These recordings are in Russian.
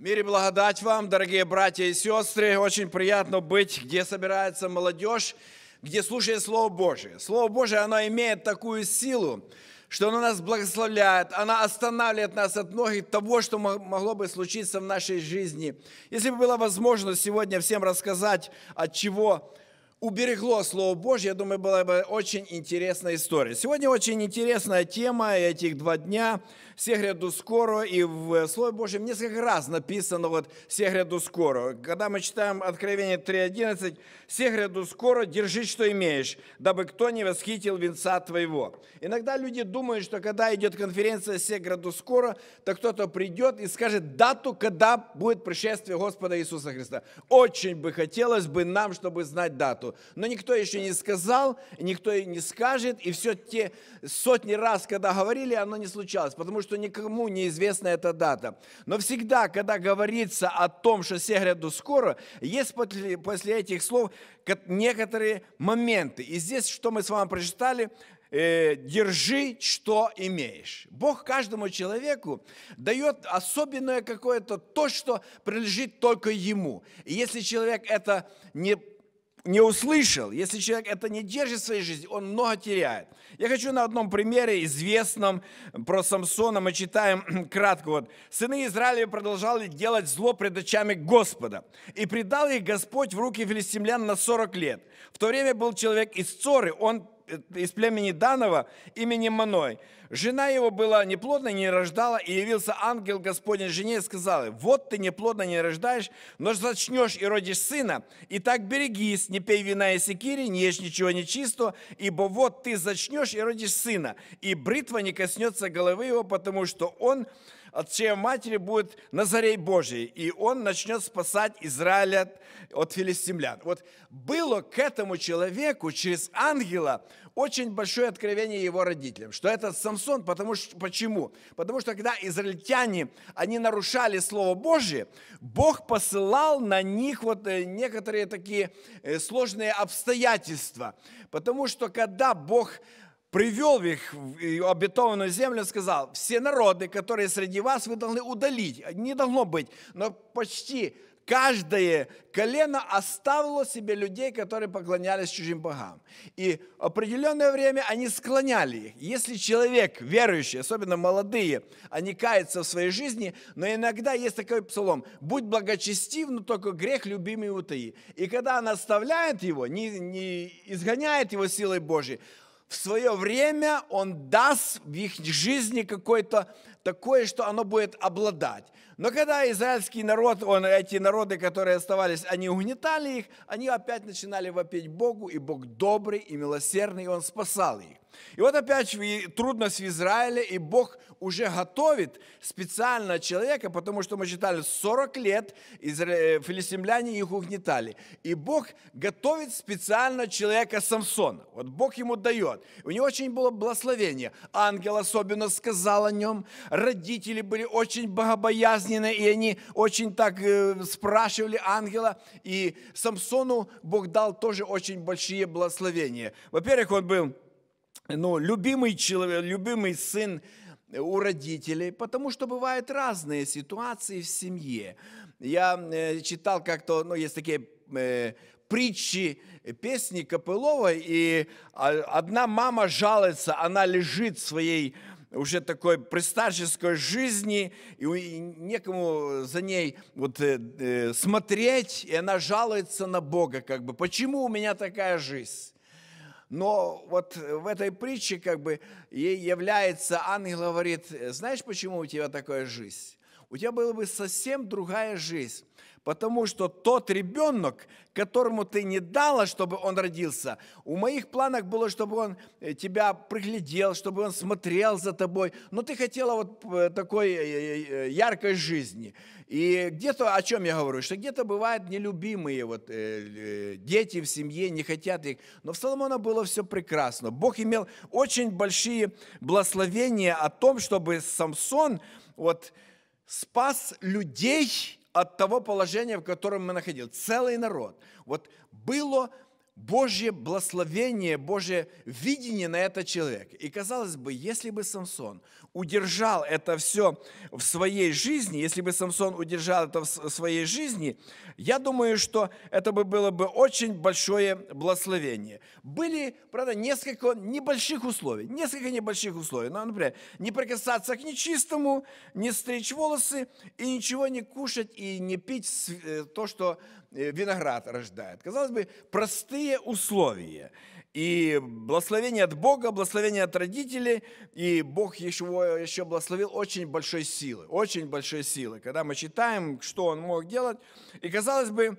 Мир и благодать вам, дорогие братья и сестры. Очень приятно быть, где собирается молодежь, где слушает Слово Божие. Слово Божие, оно имеет такую силу, что оно нас благословляет, оно останавливает нас от многих того, что могло бы случиться в нашей жизни. Если бы была возможность сегодня всем рассказать, от чего уберегло Слово Божье, я думаю, была бы очень интересная история. Сегодня очень интересная тема этих два дня. Все гряду скоро, и в Слове Божьем несколько раз написано вот «все гряду скоро». Когда мы читаем Откровение 3.11, «все гряду скоро, держи, что имеешь, дабы кто не восхитил венца твоего». Иногда люди думают, что когда идет конференция «все гряду скоро», то кто-то придет и скажет дату, когда будет пришествие Господа Иисуса Христа. Очень бы хотелось бы нам, чтобы знать дату. Но никто еще не сказал, никто и не скажет, и все те сотни раз, когда говорили, оно не случалось, потому что никому не известна эта дата. Но всегда, когда говорится о том, что все гряду скоро, есть после, после этих слов некоторые моменты. И здесь, что мы с вами прочитали, э, держи, что имеешь. Бог каждому человеку дает особенное какое-то то, что принадлежит только ему. И если человек это не не услышал, если человек это не держит в своей жизни, он много теряет. Я хочу на одном примере известном про Самсона, мы читаем кратко. Вот. Сыны Израиля продолжали делать зло пред очами Господа. И предал их Господь в руки филистимлян на 40 лет. В то время был человек из Цоры, он Э, из племени Данова имени Маной. Жена его была неплодна, не рождала, и явился ангел Господень жене и сказал, вот ты неплодна не рождаешь, но зачнешь и родишь сына, и так берегись, не пей вина и секири, не ешь ничего нечистого, ибо вот ты зачнешь и родишь сына, и бритва не коснется головы его, потому что он от чьей матери будет Назарей Божий, и он начнет спасать Израиля от филистимлян. Вот было к этому человеку через ангела очень большое откровение его родителям, что этот Самсон, потому что, почему? Потому что когда израильтяне, они нарушали Слово Божье, Бог посылал на них вот э, некоторые такие э, сложные обстоятельства, потому что когда Бог привел их в обетованную землю, сказал, все народы, которые среди вас, вы должны удалить. Не должно быть, но почти каждое колено оставило себе людей, которые поклонялись чужим богам. И определенное время они склоняли их. Если человек верующий, особенно молодые, они каются в своей жизни, но иногда есть такой псалом «Будь благочестив, но только грех любимый утаи». И когда она оставляет его, не, не изгоняет его силой Божьей, в свое время Он даст в их жизни какое-то такое, что оно будет обладать. Но когда израильский народ, он, эти народы, которые оставались, они угнетали их, они опять начинали вопить Богу, и Бог добрый и милосердный, и Он спасал их. И вот опять трудность в Израиле, и Бог уже готовит специально человека, потому что мы читали, 40 лет э, филистимляне их угнетали. И Бог готовит специально человека Самсона. Вот Бог ему дает. У него очень было благословение. Ангел особенно сказал о нем. Родители были очень богобоязненны, и они очень так э, спрашивали ангела. И Самсону Бог дал тоже очень большие благословения. Во-первых, он был ну, любимый человек, любимый сын э, у родителей, потому что бывают разные ситуации в семье. Я э, читал как-то, ну, есть такие э, притчи, песни Копылова, и а, одна мама жалуется, она лежит в своей уже такой престарческой жизни, и некому за ней вот, смотреть, и она жалуется на Бога, как бы, почему у меня такая жизнь? Но вот в этой притче как бы ей является, ангел говорит, знаешь, почему у тебя такая жизнь? У тебя была бы совсем другая жизнь, Потому что тот ребенок, которому ты не дала, чтобы он родился, у моих планах было, чтобы он э, тебя приглядел, чтобы он смотрел за тобой. Но ты хотела вот э, такой э, яркой жизни. И где-то, о чем я говорю, что где-то бывают нелюбимые вот, дети в семье, не хотят их. Но в Соломона было все прекрасно. Бог имел очень большие благословения о том, чтобы Самсон вот, спас людей, от того положения, в котором мы находились. Целый народ. Вот было Божье благословение, Божье видение на этот человек. И казалось бы, если бы Самсон удержал это все в своей жизни, если бы Самсон удержал это в своей жизни, я думаю, что это бы было бы очень большое благословение. Были, правда, несколько небольших условий, несколько небольших условий. Ну, например, не прикасаться к нечистому, не стричь волосы и ничего не кушать и не пить э, то, что Э, виноград рождает. Казалось бы, простые условия. И благословение от Бога, благословение от родителей, и Бог еще, еще благословил очень большой силы, очень большой силы. Когда мы читаем, что он мог делать, и казалось бы,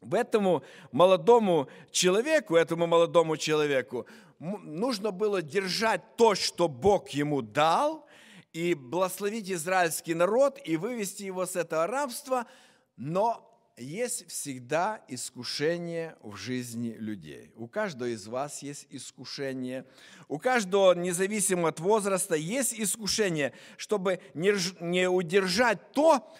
в этому молодому человеку, этому молодому человеку нужно было держать то, что Бог ему дал, и благословить израильский народ, и вывести его с этого рабства, но есть всегда искушение в жизни людей. У каждого из вас есть искушение. У каждого, независимо от возраста, есть искушение, чтобы не удержать то,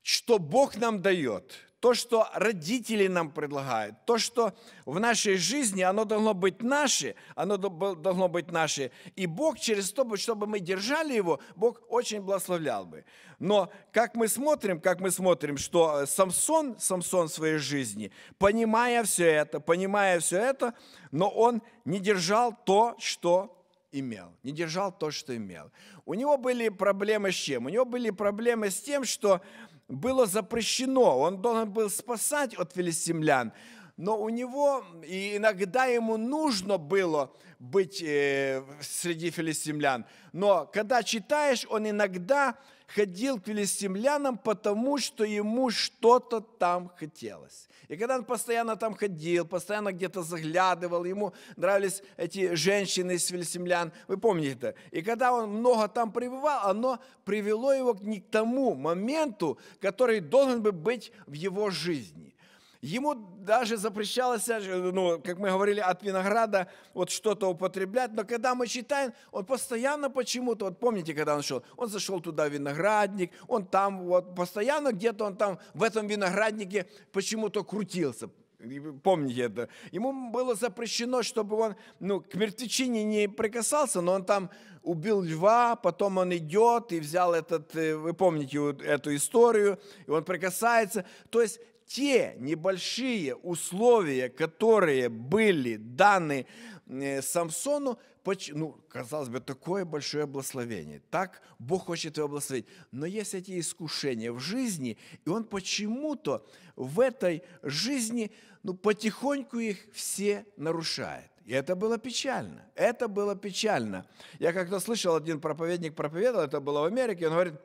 что Бог нам дает, то, что родители нам предлагают, то, что в нашей жизни, оно должно быть наше, оно должно быть наше. И Бог через то, чтобы мы держали его, Бог очень благословлял бы. Но как мы смотрим, как мы смотрим, что э, Самсон, Самсон в своей жизни, понимая все это, понимая все это, но он не держал то, что имел, не держал то, что имел. У него были проблемы с чем? У него были проблемы с тем, что было запрещено. Он должен был спасать от филистимлян, но у него и иногда ему нужно было быть э, среди филистимлян. Но когда читаешь, он иногда ходил к филистимлянам, потому что ему что-то там хотелось. И когда он постоянно там ходил, постоянно где-то заглядывал, ему нравились эти женщины из филистимлян, вы помните это. И когда он много там пребывал, оно привело его не к тому моменту, который должен был быть в его жизни. Ему даже запрещалось, э, ну, как мы говорили, от винограда вот что-то употреблять. Но когда мы читаем, он постоянно почему-то, вот помните, когда он шел, он зашел туда в виноградник, он там вот постоянно где-то он там в этом винограднике почему-то крутился. Помните это. Ему было запрещено, чтобы он ну, к мертвечине не прикасался, но он там убил льва, потом он идет и взял этот, э, вы помните эту историю, и он прикасается. То есть те небольшие условия, которые были даны э, Самсону, ну, казалось бы, такое большое благословение. Так Бог хочет его благословить. Но есть эти искушения в жизни, и он почему-то в этой жизни ну, потихоньку их все нарушает. И это было печально. Это было печально. Я как-то слышал, один проповедник проповедовал, это было в Америке, он говорит –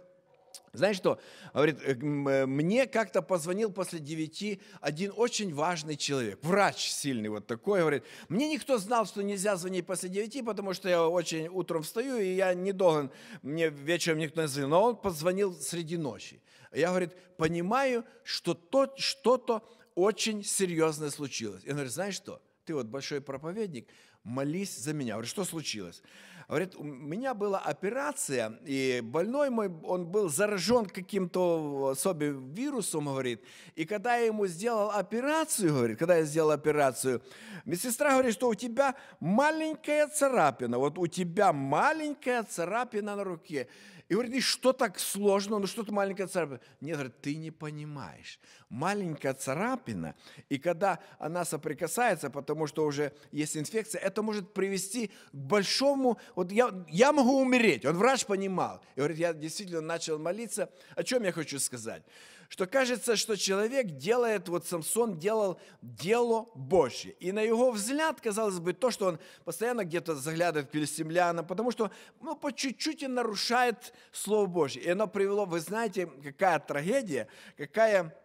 знаешь что? Говорит, э, э, мне как-то позвонил после девяти один очень важный человек, врач сильный вот такой, говорит, мне никто знал, что нельзя звонить после девяти, потому что я очень утром встаю, и я не должен, мне вечером никто не звонил, но он позвонил среди ночи. Я, говорит, понимаю, что тот, что-то очень серьезное случилось. Я говорю, знаешь что? Ты вот большой проповедник, молись за меня. Говорит, что случилось? Говорит, у меня была операция, и больной мой, он был заражен каким-то особым вирусом, говорит. И когда я ему сделал операцию, говорит, когда я сделал операцию, медсестра говорит, что у тебя маленькая царапина, вот у тебя маленькая царапина на руке. И говорит, и что так сложно, ну что-то маленькая царапина. Нет, говорит, ты не понимаешь. Маленькая царапина, и когда она соприкасается, потому что уже есть инфекция, это может привести к большому вот я, я могу умереть. Он врач понимал. И говорит, я действительно начал молиться. О чем я хочу сказать? Что кажется, что человек делает, вот Самсон делал дело Божье. И на его взгляд, казалось бы, то, что он постоянно где-то заглядывает к филистимлянам, потому что ну, по чуть-чуть и нарушает Слово Божье. И оно привело, вы знаете, какая трагедия, какая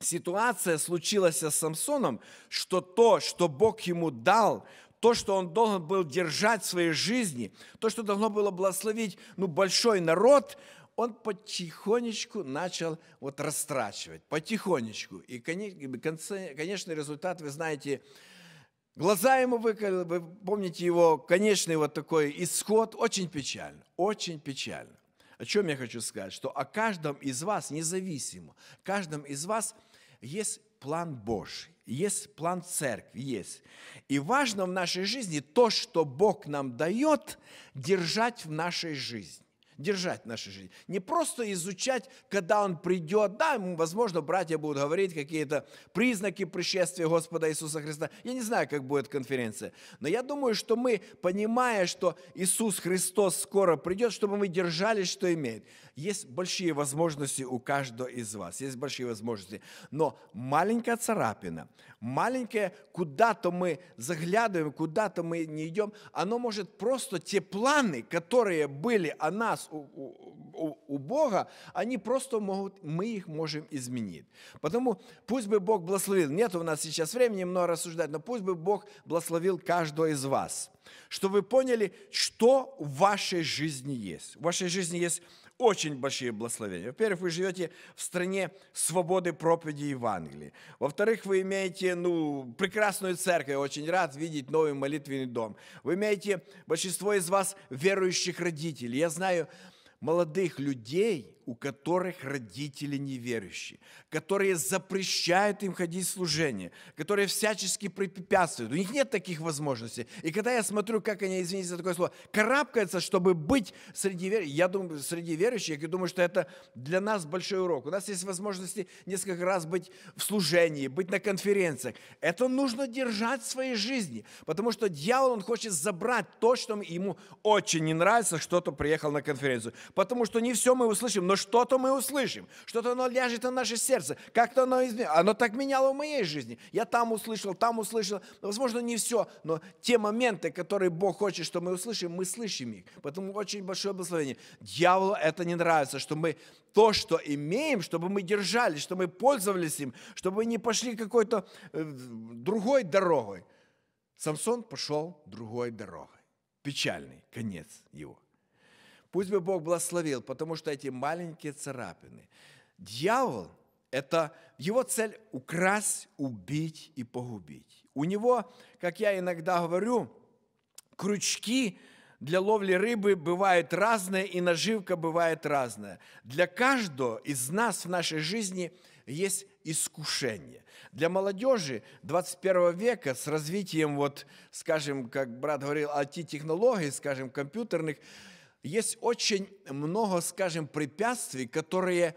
ситуация случилась с Самсоном, что то, что Бог ему дал, то, что он должен был держать в своей жизни, то, что должно было благословить ну, большой народ, он потихонечку начал вот растрачивать, потихонечку. И, конечно, результат, вы знаете, глаза ему выкололи, вы помните его конечный вот такой исход, очень печально, очень печально. О чем я хочу сказать? Что о каждом из вас, независимо, каждом из вас есть план Божий, есть план церкви, есть. И важно в нашей жизни то, что Бог нам дает, держать в нашей жизни держать в нашей жизни. Не просто изучать, когда Он придет. Да, возможно, братья будут говорить какие-то признаки пришествия Господа Иисуса Христа. Я не знаю, как будет конференция. Но я думаю, что мы, понимая, что Иисус Христос скоро придет, чтобы мы держались, что имеет. Есть большие возможности у каждого из вас. Есть большие возможности. Но маленькая царапина, маленькая, куда-то мы заглядываем, куда-то мы не идем, оно может просто те планы, которые были о нас у, у, у Бога, они просто могут, мы их можем изменить. Потому пусть бы Бог благословил, нет у нас сейчас времени много рассуждать, но пусть бы Бог благословил каждого из вас, чтобы вы поняли, что в вашей жизни есть. В вашей жизни есть очень большие благословения. Во-первых, вы живете в стране свободы проповеди Евангелия. Во-вторых, вы имеете ну, прекрасную церковь, я очень рад видеть новый молитвенный дом. Вы имеете большинство из вас верующих родителей. Я знаю молодых людей – у которых родители неверующие, которые запрещают им ходить в служение, которые всячески препятствуют. У них нет таких возможностей. И когда я смотрю, как они, извините за такое слово, карабкаются, чтобы быть среди верующих, я думаю, среди верующих, я думаю, что это для нас большой урок. У нас есть возможности несколько раз быть в служении, быть на конференциях. Это нужно держать в своей жизни, потому что дьявол, он хочет забрать то, что ему очень не нравится, что-то приехал на конференцию. Потому что не все мы услышим, но но что-то мы услышим, что-то оно ляжет на наше сердце, как-то оно изменится. Оно так меняло в моей жизни. Я там услышал, там услышал. Ну, возможно, не все, но те моменты, которые Бог хочет, что мы услышим, мы слышим их. Поэтому очень большое благословение. Дьяволу это не нравится, что мы то, что имеем, чтобы мы держались, чтобы мы пользовались им, чтобы мы не пошли какой-то э, другой дорогой. Самсон пошел другой дорогой. Печальный конец его. Пусть бы Бог благословил, потому что эти маленькие царапины. Дьявол – это его цель – украсть, убить и погубить. У него, как я иногда говорю, крючки для ловли рыбы бывают разные, и наживка бывает разная. Для каждого из нас в нашей жизни есть искушение. Для молодежи 21 века с развитием, вот, скажем, как брат говорил, IT-технологий, скажем, компьютерных, есть очень много, скажем, препятствий, которые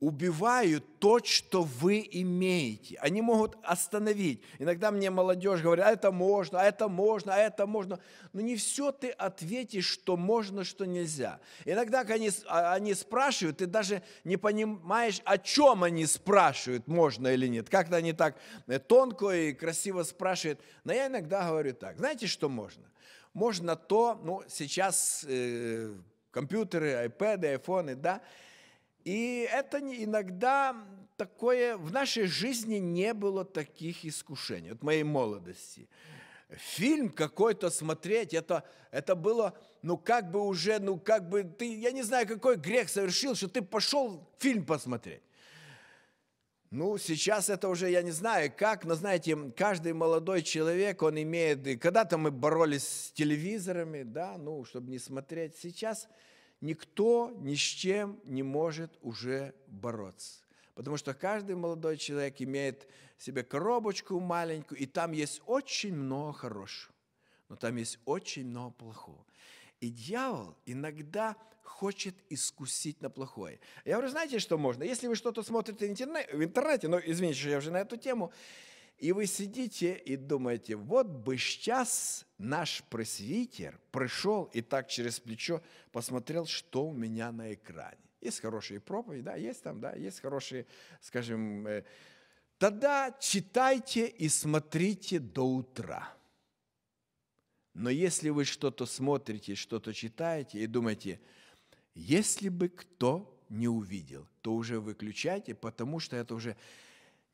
убивают то, что вы имеете. Они могут остановить. Иногда мне молодежь говорит, а это можно, а это можно, а это можно. Но не все ты ответишь, что можно, что нельзя. Иногда они, а, они спрашивают, ты даже не понимаешь, о чем они спрашивают, можно или нет. Как-то они так э, тонко и красиво спрашивают. Но я иногда говорю так, знаете, что можно? можно то, ну, сейчас э, компьютеры, iPad, айфоны, да. И это иногда такое, в нашей жизни не было таких искушений, от моей молодости. Фильм какой-то смотреть, это, это было, ну как бы уже, ну как бы, ты, я не знаю, какой грех совершил, что ты пошел фильм посмотреть. Ну, сейчас это уже я не знаю как, но знаете, каждый молодой человек, он имеет... Когда-то мы боролись с телевизорами, да, ну, чтобы не смотреть. Сейчас никто ни с чем не может уже бороться. Потому что каждый молодой человек имеет себе коробочку маленькую, и там есть очень много хорошего, но там есть очень много плохого. И дьявол иногда хочет искусить на плохое. Я говорю, знаете, что можно? Если вы что-то смотрите в интернете, ну, извините, что я уже на эту тему, и вы сидите и думаете, вот бы сейчас наш пресвитер пришел и так через плечо посмотрел, что у меня на экране. Есть хорошие проповеди, да, есть там, да, есть хорошие, скажем, э, тогда читайте и смотрите до утра. Но если вы что-то смотрите, что-то читаете и думаете, если бы кто не увидел, то уже выключайте, потому что это уже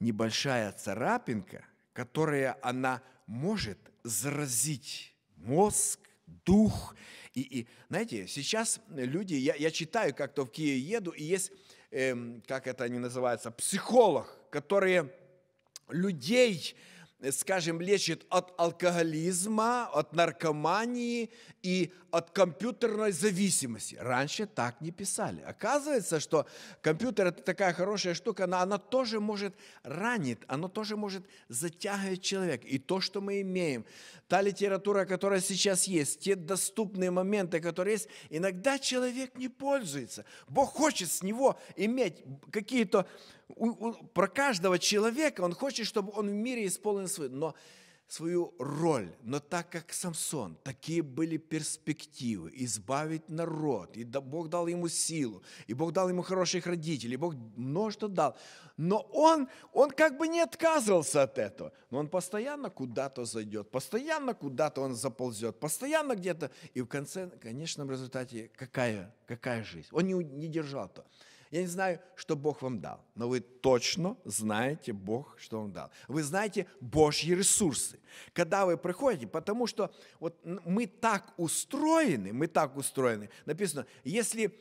небольшая царапинка, которая она может заразить мозг, дух. И, и знаете, сейчас люди, я, я читаю, как-то в Киев еду, и есть, эм, как это они называются, психолог, которые людей скажем, лечит от алкоголизма, от наркомании и от компьютерной зависимости. Раньше так не писали. Оказывается, что компьютер это такая хорошая штука, она, она тоже может ранит, она тоже может затягивать человека. И то, что мы имеем, та литература, которая сейчас есть, те доступные моменты, которые есть, иногда человек не пользуется. Бог хочет с него иметь какие-то... про каждого человека Он хочет, чтобы он в мире исполнил свой... Но свою роль, но так как Самсон, такие были перспективы избавить народ, и Бог дал ему силу, и Бог дал ему хороших родителей, и Бог множество дал. Но он, он как бы не отказывался от этого, но он постоянно куда-то зайдет, постоянно куда-то он заползет, постоянно где-то, и в конце, в конечном результате какая, какая жизнь? Он не, не держал то. Я не знаю, что Бог вам дал, но вы точно знаете Бог, что Он дал. Вы знаете Божьи ресурсы. Когда вы приходите, потому что вот мы так устроены, мы так устроены. Написано, если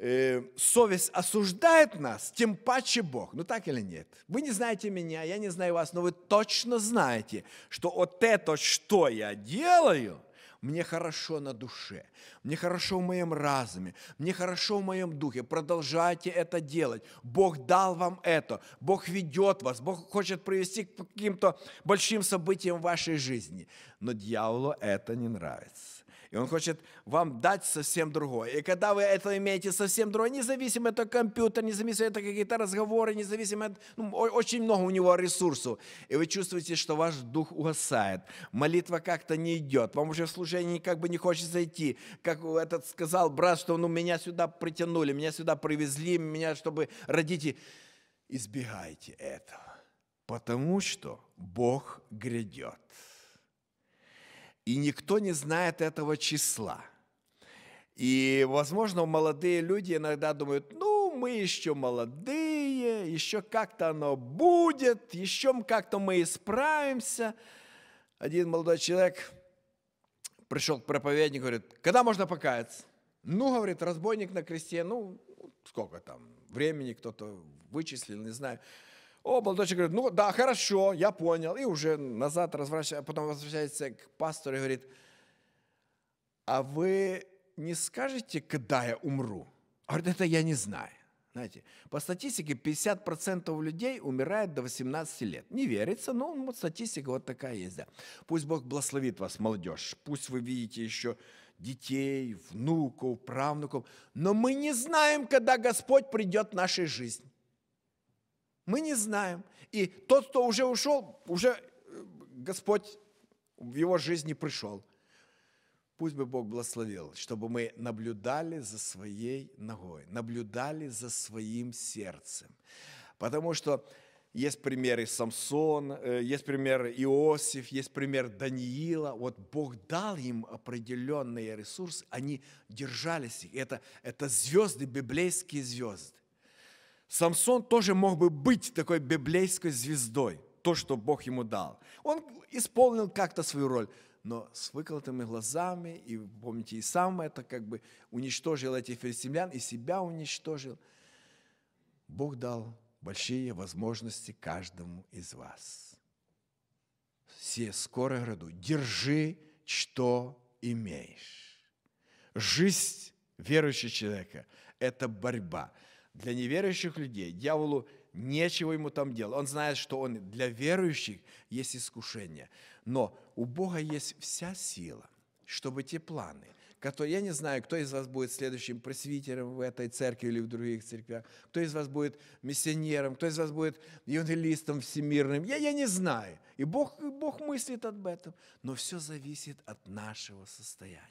э, совесть осуждает нас, тем паче Бог. Ну так или нет? Вы не знаете меня, я не знаю вас, но вы точно знаете, что вот это, что я делаю – мне хорошо на душе, мне хорошо в моем разуме, мне хорошо в моем духе. Продолжайте это делать. Бог дал вам это, Бог ведет вас, Бог хочет привести к каким-то большим событиям в вашей жизни. Но дьяволу это не нравится. И он хочет вам дать совсем другое. И когда вы это имеете совсем другое, независимо это компьютер, независимо это какие-то разговоры, независимо от... Ну, очень много у него ресурсов. И вы чувствуете, что ваш дух угасает. Молитва как-то не идет. Вам уже в служении как бы не хочется идти. Как этот сказал брат, что ну, меня сюда притянули, меня сюда привезли, меня чтобы родители... Избегайте этого. Потому что Бог грядет и никто не знает этого числа. И, возможно, молодые люди иногда думают, ну, мы еще молодые, еще как-то оно будет, еще как-то мы исправимся. Один молодой человек пришел к проповеднику, говорит, когда можно покаяться? Ну, говорит, разбойник на кресте, ну, сколько там, времени кто-то вычислил, не знаю. О, молодочек говорит, ну да, хорошо, я понял. И уже назад разворачивается, потом возвращается к пастору и говорит, а вы не скажете, когда я умру? А говорит, это я не знаю. Знаете, по статистике 50% людей умирает до 18 лет. Не верится, но ну, вот статистика вот такая есть. Да. Пусть Бог благословит вас, молодежь. Пусть вы видите еще детей, внуков, правнуков. Но мы не знаем, когда Господь придет в нашей жизни. Мы не знаем. И тот, кто уже ушел, уже э, Господь в его жизни пришел. Пусть бы Бог благословил, чтобы мы наблюдали за своей ногой, наблюдали за своим сердцем. Потому что есть примеры Самсон, э, есть пример Иосиф, есть пример Даниила. Вот Бог дал им определенные ресурсы, они держались. Это, это звезды, библейские звезды. Самсон тоже мог бы быть такой библейской звездой, то, что Бог ему дал. Он исполнил как-то свою роль, но с выколотыми глазами, и помните, и сам это как бы уничтожил этих филистимлян, и себя уничтожил. Бог дал большие возможности каждому из вас. Все скоро граду, держи, что имеешь. Жизнь верующего человека – это борьба – для неверующих людей дьяволу нечего ему там делать. Он знает, что он для верующих есть искушение. Но у Бога есть вся сила, чтобы те планы, которые, я не знаю, кто из вас будет следующим пресвитером в этой церкви или в других церквях, кто из вас будет миссионером, кто из вас будет евангелистом всемирным, я, я не знаю. И Бог, и Бог мыслит об этом. Но все зависит от нашего состояния.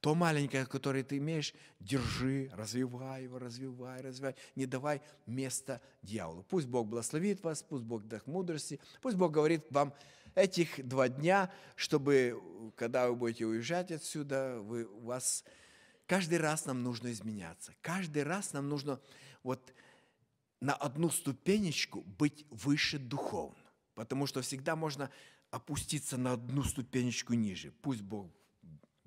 То маленькое, которое ты имеешь, держи, развивай его, развивай, развивай. Не давай места дьяволу. Пусть Бог благословит вас, пусть Бог даст мудрости, пусть Бог говорит вам этих два дня, чтобы, когда вы будете уезжать отсюда, вы, у вас... Каждый раз нам нужно изменяться. Каждый раз нам нужно вот на одну ступенечку быть выше духовно. Потому что всегда можно опуститься на одну ступенечку ниже. Пусть Бог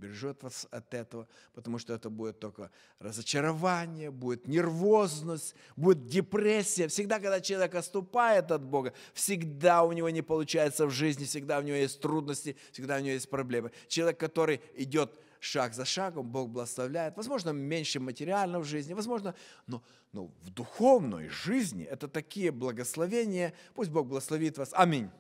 бережет вас от этого, потому что это будет только разочарование, будет нервозность, будет депрессия. Всегда, когда человек отступает от Бога, всегда у него не получается в жизни, всегда у него есть трудности, всегда у него есть проблемы. Человек, который идет шаг за шагом, Бог благословляет. Возможно, меньше материально в жизни, возможно, но, но в духовной жизни это такие благословения. Пусть Бог благословит вас. Аминь.